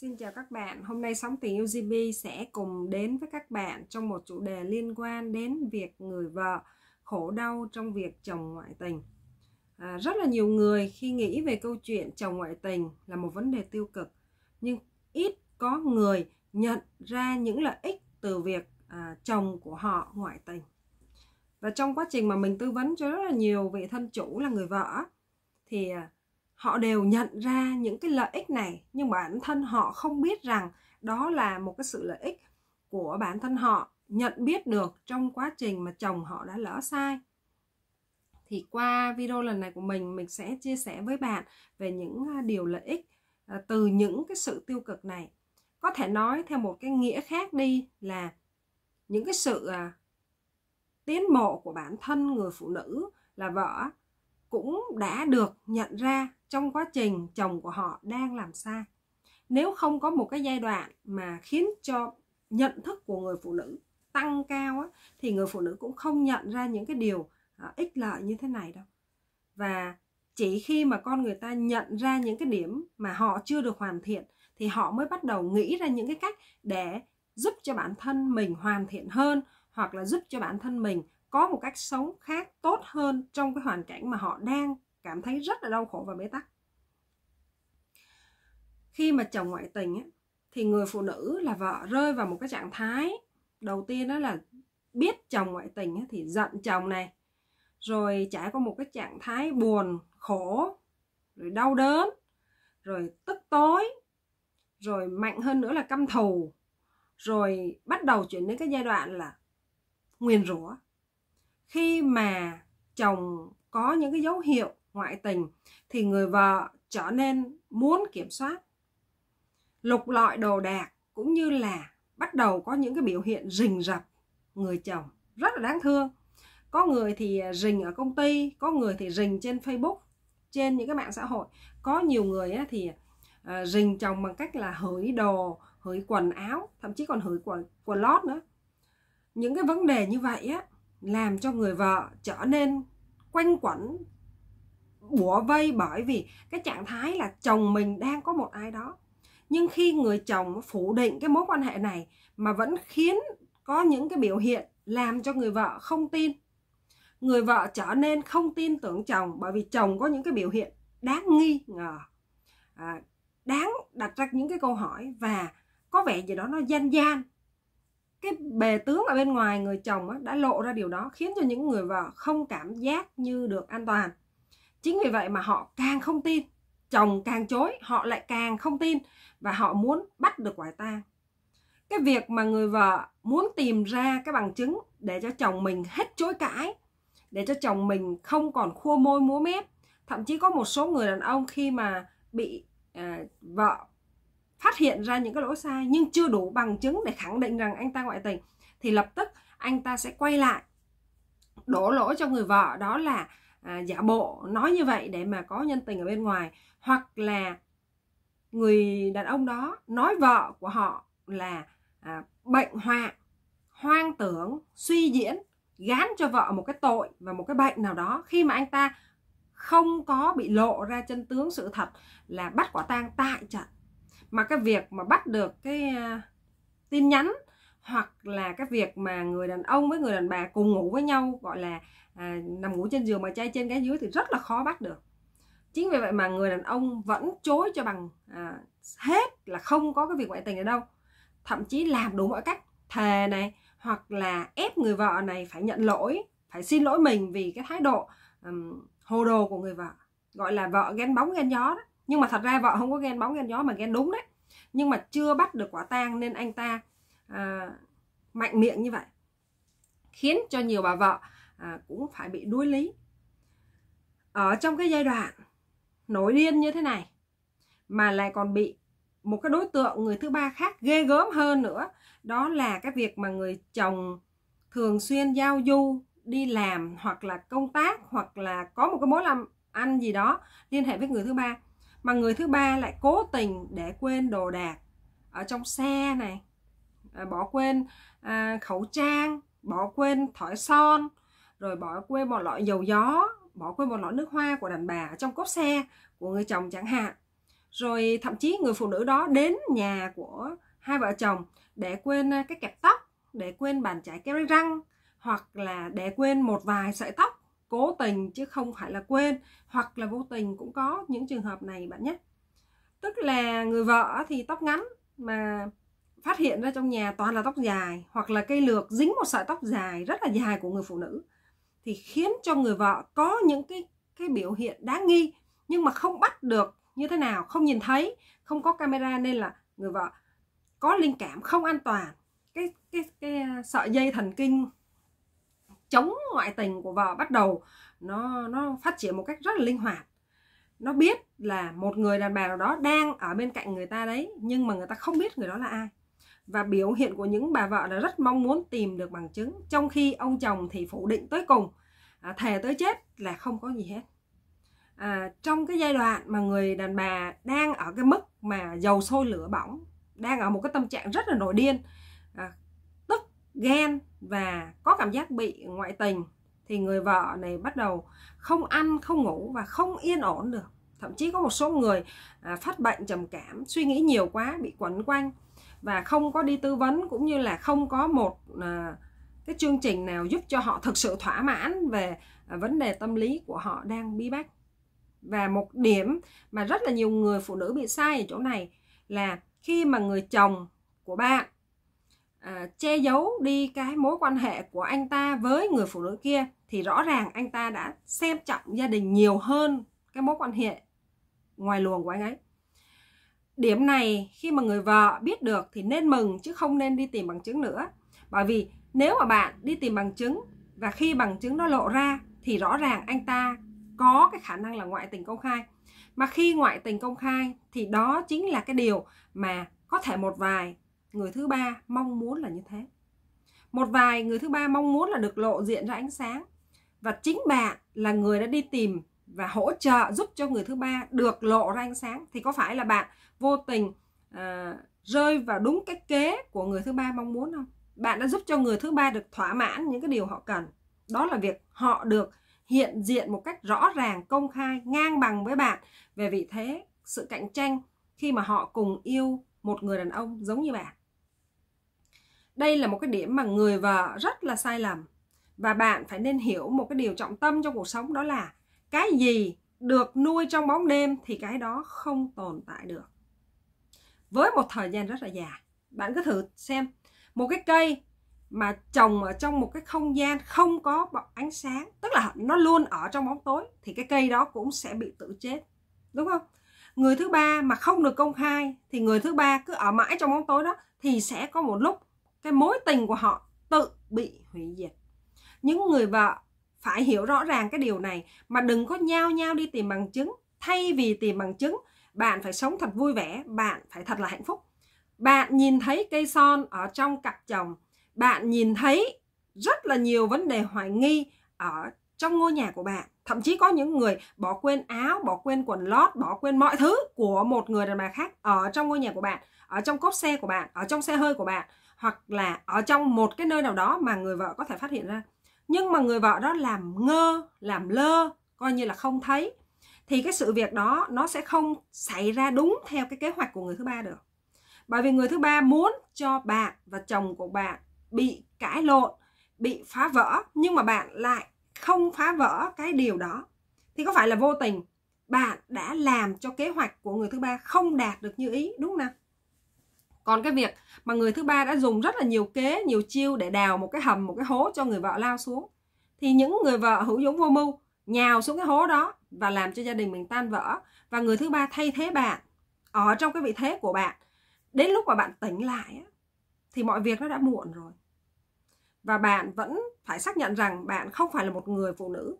Xin chào các bạn, hôm nay Sóng Tình UGB sẽ cùng đến với các bạn trong một chủ đề liên quan đến việc người vợ khổ đau trong việc chồng ngoại tình. À, rất là nhiều người khi nghĩ về câu chuyện chồng ngoại tình là một vấn đề tiêu cực, nhưng ít có người nhận ra những lợi ích từ việc à, chồng của họ ngoại tình. Và trong quá trình mà mình tư vấn cho rất là nhiều vị thân chủ là người vợ thì à, họ đều nhận ra những cái lợi ích này nhưng bản thân họ không biết rằng đó là một cái sự lợi ích của bản thân họ nhận biết được trong quá trình mà chồng họ đã lỡ sai thì qua video lần này của mình mình sẽ chia sẻ với bạn về những à, điều lợi ích à, từ những cái sự tiêu cực này có thể nói theo một cái nghĩa khác đi là những cái sự à, tiến bộ của bản thân người phụ nữ là vợ cũng đã được nhận ra trong quá trình chồng của họ đang làm sai nếu không có một cái giai đoạn mà khiến cho nhận thức của người phụ nữ tăng cao á, thì người phụ nữ cũng không nhận ra những cái điều à, ích lợi như thế này đâu và chỉ khi mà con người ta nhận ra những cái điểm mà họ chưa được hoàn thiện thì họ mới bắt đầu nghĩ ra những cái cách để giúp cho bản thân mình hoàn thiện hơn hoặc là giúp cho bản thân mình có một cách sống khác tốt hơn trong cái hoàn cảnh mà họ đang cảm thấy rất là đau khổ và bế tắc khi mà chồng ngoại tình ấy, thì người phụ nữ là vợ rơi vào một cái trạng thái đầu tiên đó là biết chồng ngoại tình ấy, thì giận chồng này rồi trải qua một cái trạng thái buồn khổ rồi đau đớn rồi tức tối rồi mạnh hơn nữa là căm thù rồi bắt đầu chuyển đến cái giai đoạn là nguyền rủa khi mà chồng có những cái dấu hiệu ngoại tình thì người vợ trở nên muốn kiểm soát lục lọi đồ đạc cũng như là bắt đầu có những cái biểu hiện rình rập người chồng rất là đáng thương có người thì rình ở công ty có người thì rình trên facebook trên những cái mạng xã hội có nhiều người thì ờ, rình chồng bằng cách là hửi đồ hửi quần áo thậm chí còn hửi quần quần lót nữa những cái vấn đề như vậy á làm cho người vợ trở nên quanh quẩn bủa vây bởi vì cái trạng thái là chồng mình đang có một ai đó nhưng khi người chồng phủ định cái mối quan hệ này mà vẫn khiến có những cái biểu hiện làm cho người vợ không tin người vợ trở nên không tin tưởng chồng bởi vì chồng có những cái biểu hiện đáng nghi ngờ à, đáng đặt ra những cái câu hỏi và có vẻ gì đó nó gian gian cái bề tướng ở bên ngoài người chồng đã lộ ra điều đó khiến cho những người vợ không cảm giác như được an toàn chính vì vậy mà họ càng không tin chồng càng chối họ lại càng không tin và họ muốn bắt được quả tang cái việc mà người vợ muốn tìm ra cái bằng chứng để cho chồng mình hết chối cãi để cho chồng mình không còn khua môi múa mép thậm chí có một số người đàn ông khi mà bị à, vợ phát hiện ra những cái lỗi sai nhưng chưa đủ bằng chứng để khẳng định rằng anh ta ngoại tình thì lập tức anh ta sẽ quay lại đổ lỗi cho người vợ đó là à, giả bộ nói như vậy để mà có nhân tình ở bên ngoài hoặc là người đàn ông đó nói vợ của họ là à, bệnh hoạn hoang tưởng suy diễn gán cho vợ một cái tội và một cái bệnh nào đó khi mà anh ta không có bị lộ ra chân tướng sự thật là bắt quả tang tại trận mà cái việc mà bắt được cái uh, tin nhắn hoặc là cái việc mà người đàn ông với người đàn bà cùng ngủ với nhau gọi là à, nằm ngủ trên giường mà trai trên cái dưới thì rất là khó bắt được chính vì vậy mà người đàn ông vẫn chối cho bằng à, hết là không có cái việc ngoại tình ở đâu thậm chí làm đủ mọi cách thề này hoặc là ép người vợ này phải nhận lỗi phải xin lỗi mình vì cái thái độ um, hồ đồ của người vợ gọi là vợ ghen bóng ghen gió đó. nhưng mà thật ra vợ không có ghen bóng ghen gió mà ghen đúng đấy nhưng mà chưa bắt được quả tang nên anh ta à, mạnh miệng như vậy khiến cho nhiều bà vợ à, cũng phải bị đuối lý ở trong cái giai đoạn nổi điên như thế này mà lại còn bị một cái đối tượng người thứ ba khác ghê gớm hơn nữa đó là cái việc mà người chồng thường xuyên giao du đi làm hoặc là công tác hoặc là có một cái mối làm ăn gì đó liên hệ với người thứ ba mà người thứ ba lại cố tình để quên đồ đạc ở trong xe này à, bỏ quên à, khẩu trang bỏ quên thỏi son rồi bỏ quên một lọ dầu gió bỏ quên một lọ nước hoa của đàn bà trong cốp xe của người chồng chẳng hạn rồi thậm chí người phụ nữ đó đến nhà của hai vợ chồng để quên à, cái kẹp tóc để quên bàn chải kem răng hoặc là để quên một vài sợi tóc cố tình chứ không phải là quên hoặc là vô tình cũng có những trường hợp này bạn nhé tức là người vợ thì tóc ngắn mà phát hiện ra trong nhà toàn là tóc dài hoặc là cây lược dính một sợi tóc dài rất là dài của người phụ nữ thì khiến cho người vợ có những cái cái biểu hiện đáng nghi nhưng mà không bắt được như thế nào không nhìn thấy không có camera nên là người vợ có linh cảm không an toàn cái cái cái à, sợi dây thần kinh chống ngoại tình của vợ bắt đầu nó nó phát triển một cách rất là linh hoạt nó biết là một người đàn bà nào đó đang ở bên cạnh người ta đấy nhưng mà người ta không biết người đó là ai và biểu hiện của những bà vợ là rất mong muốn tìm được bằng chứng trong khi ông chồng thì phủ định tới cùng à, thề tới chết là không có gì hết à, trong cái giai đoạn mà người đàn bà đang ở cái mức mà dầu sôi lửa bỏng đang ở một cái tâm trạng rất là nổi điên à, tức ghen và có cảm giác bị ngoại tình thì người vợ này bắt đầu không ăn không ngủ và không yên ổn được thậm chí có một số người à, phát bệnh trầm cảm suy nghĩ nhiều quá bị quẩn quanh và không có đi tư vấn cũng như là không có một à, cái chương trình nào giúp cho họ thực sự thỏa mãn về à, vấn đề tâm lý của họ đang bí bách và một điểm mà rất là nhiều người phụ nữ bị sai ở chỗ này là khi mà người chồng của bạn à, che giấu đi cái mối quan hệ của anh ta với người phụ nữ kia thì rõ ràng anh ta đã xem trọng gia đình nhiều hơn cái mối quan hệ ngoài luồng của anh ấy Điểm này khi mà người vợ biết được thì nên mừng chứ không nên đi tìm bằng chứng nữa. Bởi vì nếu mà bạn đi tìm bằng chứng và khi bằng chứng nó lộ ra thì rõ ràng anh ta có cái khả năng là ngoại tình công khai. Mà khi ngoại tình công khai thì đó chính là cái điều mà có thể một vài người thứ ba mong muốn là như thế. Một vài người thứ ba mong muốn là được lộ diện ra ánh sáng. Và chính bạn là người đã đi tìm và hỗ trợ giúp cho người thứ ba được lộ ra ánh sáng thì có phải là bạn vô tình à, rơi vào đúng cái kế của người thứ ba mong muốn không bạn đã giúp cho người thứ ba được thỏa mãn những cái điều họ cần đó là việc họ được hiện diện một cách rõ ràng công khai ngang bằng với bạn về vị thế sự cạnh tranh khi mà họ cùng yêu một người đàn ông giống như bạn đây là một cái điểm mà người vợ rất là sai lầm và bạn phải nên hiểu một cái điều trọng tâm trong cuộc sống đó là cái gì được nuôi trong bóng đêm thì cái đó không tồn tại được với một thời gian rất là dài bạn cứ thử xem một cái cây mà trồng ở trong một cái không gian không có ánh sáng tức là nó luôn ở trong bóng tối thì cái cây đó cũng sẽ bị tự chết đúng không người thứ ba mà không được công khai thì người thứ ba cứ ở mãi trong bóng tối đó thì sẽ có một lúc cái mối tình của họ tự bị hủy diệt những người vợ phải hiểu rõ ràng cái điều này mà đừng có nhao nhao đi tìm bằng chứng thay vì tìm bằng chứng bạn phải sống thật vui vẻ bạn phải thật là hạnh phúc bạn nhìn thấy cây son ở trong cặp chồng bạn nhìn thấy rất là nhiều vấn đề hoài nghi ở trong ngôi nhà của bạn thậm chí có những người bỏ quên áo bỏ quên quần lót bỏ quên mọi thứ của một người đàn bà khác ở trong ngôi nhà của bạn ở trong cốp xe của bạn ở trong xe hơi của bạn hoặc là ở trong một cái nơi nào đó mà người vợ có thể phát hiện ra nhưng mà người vợ đó làm ngơ làm lơ coi như là không thấy thì cái sự việc đó nó sẽ không xảy ra đúng theo cái kế hoạch của người thứ ba được bởi vì người thứ ba muốn cho bạn và chồng của bạn bị cãi lộn bị phá vỡ nhưng mà bạn lại không phá vỡ cái điều đó thì có phải là vô tình bạn đã làm cho kế hoạch của người thứ ba không đạt được như ý đúng không nào còn cái việc mà người thứ ba đã dùng rất là nhiều kế nhiều chiêu để đào một cái hầm một cái hố cho người vợ lao xuống thì những người vợ hữu dũng vô mưu nhào xuống cái hố đó và làm cho gia đình mình tan vỡ và người thứ ba thay thế bạn ở trong cái vị thế của bạn đến lúc mà bạn tỉnh lại thì mọi việc nó đã muộn rồi và bạn vẫn phải xác nhận rằng bạn không phải là một người phụ nữ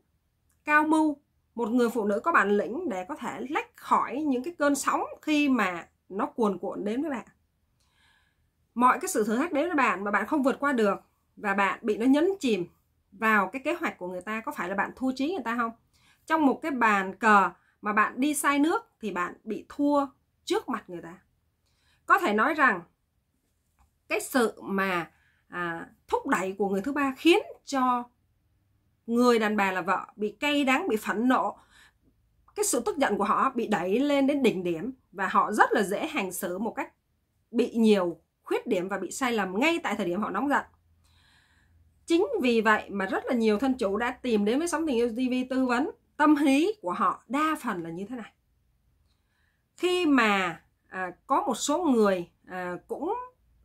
cao mưu một người phụ nữ có bản lĩnh để có thể lách khỏi những cái cơn sóng khi mà nó cuồn cuộn đến với bạn mọi cái sự thử thách đến với bạn mà bạn không vượt qua được và bạn bị nó nhấn chìm vào cái kế hoạch của người ta có phải là bạn thua trí người ta không trong một cái bàn cờ mà bạn đi sai nước thì bạn bị thua trước mặt người ta có thể nói rằng cái sự mà à, thúc đẩy của người thứ ba khiến cho người đàn bà là vợ bị cay đắng bị phẫn nộ cái sự tức giận của họ bị đẩy lên đến đỉnh điểm và họ rất là dễ hành xử một cách bị nhiều khuyết điểm và bị sai lầm ngay tại thời điểm họ nóng giận chính vì vậy mà rất là nhiều thân chủ đã tìm đến với sóng tình yêu TV tư vấn tâm lý của họ đa phần là như thế này khi mà à, có một số người à, cũng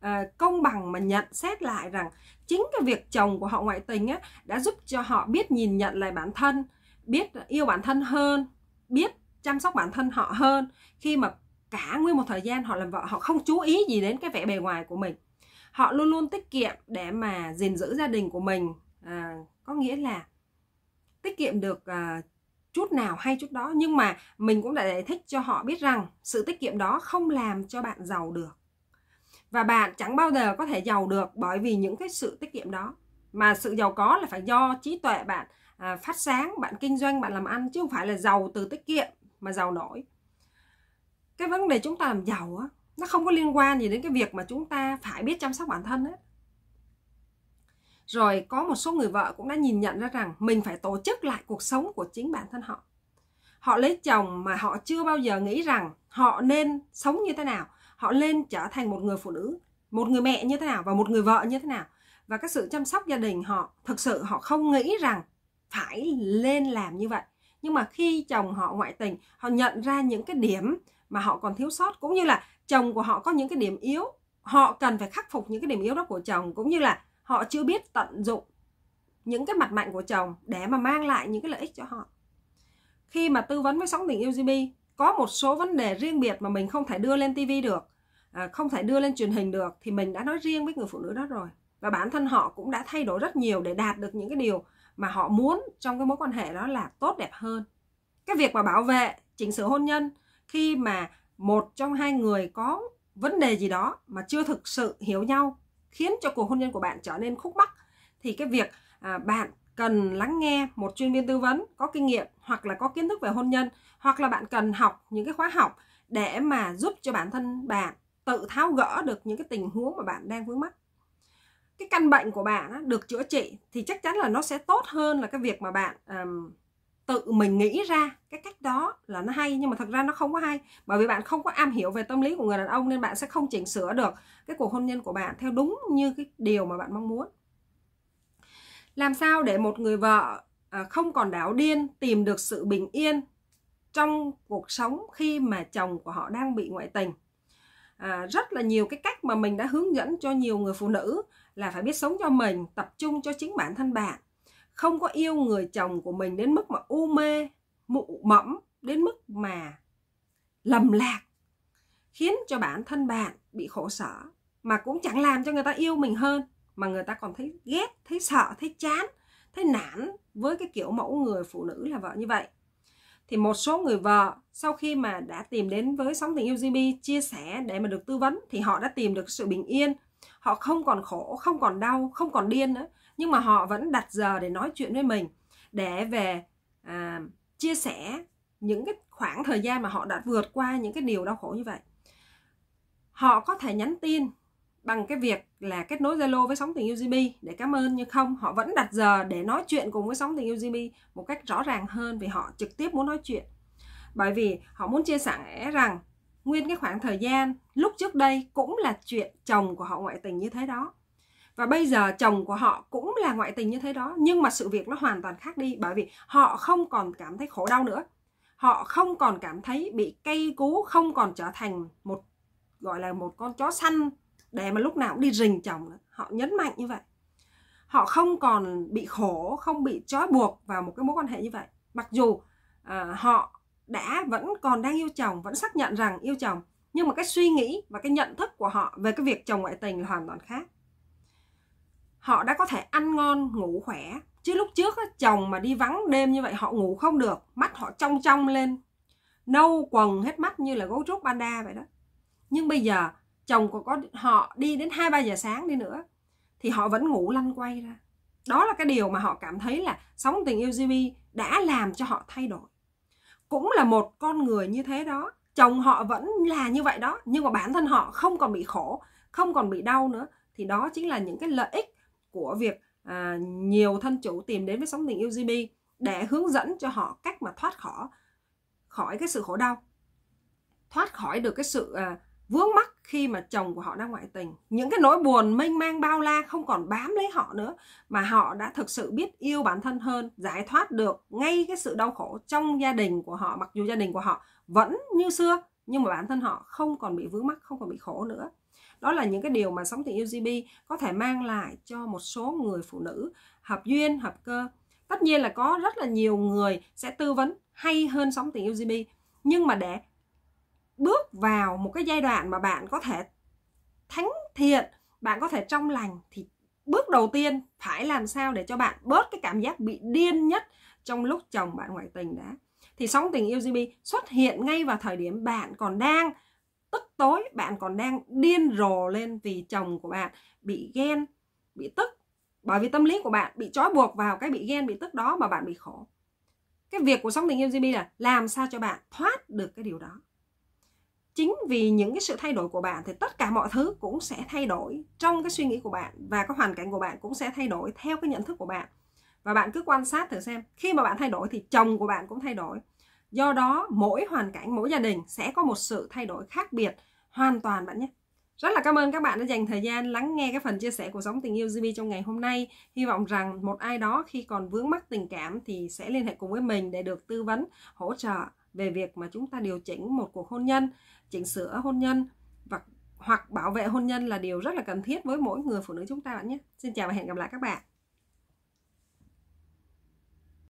à, công bằng mà nhận xét lại rằng chính cái việc chồng của họ ngoại tình á, đã giúp cho họ biết nhìn nhận lại bản thân biết yêu bản thân hơn biết chăm sóc bản thân họ hơn khi mà cả nguyên một thời gian họ làm vợ họ không chú ý gì đến cái vẻ bề ngoài của mình họ luôn luôn tiết kiệm để mà gìn giữ gia đình của mình à, có nghĩa là tiết kiệm được à, chút nào hay chút đó nhưng mà mình cũng đã giải thích cho họ biết rằng sự tiết kiệm đó không làm cho bạn giàu được và bạn chẳng bao giờ có thể giàu được bởi vì những cái sự tiết kiệm đó mà sự giàu có là phải do trí tuệ bạn à, phát sáng bạn kinh doanh bạn làm ăn chứ không phải là giàu từ tiết kiệm mà giàu nổi cái vấn đề chúng ta làm giàu á nó không có liên quan gì đến cái việc mà chúng ta phải biết chăm sóc bản thân ấy. rồi có một số người vợ cũng đã nhìn nhận ra rằng mình phải tổ chức lại cuộc sống của chính bản thân họ họ lấy chồng mà họ chưa bao giờ nghĩ rằng họ nên sống như thế nào họ nên trở thành một người phụ nữ một người mẹ như thế nào và một người vợ như thế nào và cái sự chăm sóc gia đình họ thực sự họ không nghĩ rằng phải lên làm như vậy nhưng mà khi chồng họ ngoại tình họ nhận ra những cái điểm mà họ còn thiếu sót cũng như là chồng của họ có những cái điểm yếu họ cần phải khắc phục những cái điểm yếu đó của chồng cũng như là họ chưa biết tận dụng những cái mặt mạnh của chồng để mà mang lại những cái lợi ích cho họ khi mà tư vấn với sóng tình yêu LGBT có một số vấn đề riêng biệt mà mình không thể đưa lên TV được à, không thể đưa lên truyền hình được thì mình đã nói riêng với người phụ nữ đó rồi và bản thân họ cũng đã thay đổi rất nhiều để đạt được những cái điều mà họ muốn trong cái mối quan hệ đó là tốt đẹp hơn cái việc mà bảo vệ chỉnh sửa hôn nhân khi mà một trong hai người có vấn đề gì đó mà chưa thực sự hiểu nhau khiến cho cuộc hôn nhân của bạn trở nên khúc mắc thì cái việc à, bạn cần lắng nghe một chuyên viên tư vấn có kinh nghiệm hoặc là có kiến thức về hôn nhân hoặc là bạn cần học những cái khóa học để mà giúp cho bản thân bạn tự tháo gỡ được những cái tình huống mà bạn đang vướng mắc cái căn bệnh của bạn á, được chữa trị thì chắc chắn là nó sẽ tốt hơn là cái việc mà bạn um, tự mình nghĩ ra cái cách đó là nó hay nhưng mà thật ra nó không có hay bởi vì bạn không có am hiểu về tâm lý của người đàn ông nên bạn sẽ không chỉnh sửa được cái cuộc hôn nhân của bạn theo đúng như cái điều mà bạn mong muốn làm sao để một người vợ à, không còn đảo điên tìm được sự bình yên trong cuộc sống khi mà chồng của họ đang bị ngoại tình à, rất là nhiều cái cách mà mình đã hướng dẫn cho nhiều người phụ nữ là phải biết sống cho mình tập trung cho chính bản thân bạn không có yêu người chồng của mình đến mức mà u mê mụ mẫm đến mức mà lầm lạc khiến cho bản thân bạn bị khổ sở mà cũng chẳng làm cho người ta yêu mình hơn mà người ta còn thấy ghét thấy sợ thấy chán thấy nản với cái kiểu mẫu người phụ nữ là vợ như vậy thì một số người vợ sau khi mà đã tìm đến với sóng tình yêu GB chia sẻ để mà được tư vấn thì họ đã tìm được sự bình yên họ không còn khổ không còn đau không còn điên nữa nhưng mà họ vẫn đặt giờ để nói chuyện với mình để về à, chia sẻ những cái khoảng thời gian mà họ đã vượt qua những cái điều đau khổ như vậy họ có thể nhắn tin bằng cái việc là kết nối Zalo với sóng tình yêu GB để cảm ơn nhưng không họ vẫn đặt giờ để nói chuyện cùng với sóng tình yêu GB một cách rõ ràng hơn vì họ trực tiếp muốn nói chuyện bởi vì họ muốn chia sẻ rằng nguyên cái khoảng thời gian lúc trước đây cũng là chuyện chồng của họ ngoại tình như thế đó và bây giờ chồng của họ cũng là ngoại tình như thế đó nhưng mà sự việc nó hoàn toàn khác đi bởi vì họ không còn cảm thấy khổ đau nữa họ không còn cảm thấy bị cây cú không còn trở thành một gọi là một con chó săn để mà lúc nào cũng đi rình chồng nữa. họ nhấn mạnh như vậy họ không còn bị khổ không bị trói buộc vào một cái mối quan hệ như vậy mặc dù à, họ đã vẫn còn đang yêu chồng vẫn xác nhận rằng yêu chồng nhưng mà cái suy nghĩ và cái nhận thức của họ về cái việc chồng ngoại tình là hoàn toàn khác họ đã có thể ăn ngon ngủ khỏe chứ lúc trước chồng mà đi vắng đêm như vậy họ ngủ không được mắt họ trong trong lên nâu quần hết mắt như là gấu trúc panda vậy đó nhưng bây giờ chồng còn có họ đi đến hai ba giờ sáng đi nữa thì họ vẫn ngủ lăn quay ra đó là cái điều mà họ cảm thấy là sống tình yêu LGBT đã làm cho họ thay đổi cũng là một con người như thế đó chồng họ vẫn là như vậy đó nhưng mà bản thân họ không còn bị khổ không còn bị đau nữa thì đó chính là những cái lợi ích của việc à, nhiều thân chủ tìm đến với sóng tình yêu LGBT để hướng dẫn cho họ cách mà thoát khỏi khỏi cái sự khổ đau thoát khỏi được cái sự à, vướng mắc khi mà chồng của họ đang ngoại tình những cái nỗi buồn mênh mang bao la không còn bám lấy họ nữa mà họ đã thực sự biết yêu bản thân hơn giải thoát được ngay cái sự đau khổ trong gia đình của họ mặc dù gia đình của họ vẫn như xưa nhưng mà bản thân họ không còn bị vướng mắc không còn bị khổ nữa đó là những cái điều mà sóng tiền UGB có thể mang lại cho một số người phụ nữ hợp duyên hợp cơ tất nhiên là có rất là nhiều người sẽ tư vấn hay hơn sóng tiền UGB nhưng mà để bước vào một cái giai đoạn mà bạn có thể thánh thiện bạn có thể trong lành thì bước đầu tiên phải làm sao để cho bạn bớt cái cảm giác bị điên nhất trong lúc chồng bạn ngoại tình đã thì sóng tình UGB xuất hiện ngay vào thời điểm bạn còn đang tức tối bạn còn đang điên rồ lên vì chồng của bạn bị ghen bị tức bởi vì tâm lý của bạn bị trói buộc vào cái bị ghen bị tức đó mà bạn bị khổ cái việc của sóng tình yêu GB là làm sao cho bạn thoát được cái điều đó chính vì những cái sự thay đổi của bạn thì tất cả mọi thứ cũng sẽ thay đổi trong cái suy nghĩ của bạn và cái hoàn cảnh của bạn cũng sẽ thay đổi theo cái nhận thức của bạn và bạn cứ quan sát thử xem khi mà bạn thay đổi thì chồng của bạn cũng thay đổi do đó mỗi hoàn cảnh mỗi gia đình sẽ có một sự thay đổi khác biệt hoàn toàn bạn nhé rất là cảm ơn các bạn đã dành thời gian lắng nghe cái phần chia sẻ của sống tình yêu Jimmy trong ngày hôm nay. Hy vọng rằng một ai đó khi còn vướng mắc tình cảm thì sẽ liên hệ cùng với mình để được tư vấn, hỗ trợ về việc mà chúng ta điều chỉnh một cuộc hôn nhân, chỉnh sửa hôn nhân và hoặc bảo vệ hôn nhân là điều rất là cần thiết với mỗi người phụ nữ chúng ta bạn nhé. Xin chào và hẹn gặp lại các bạn.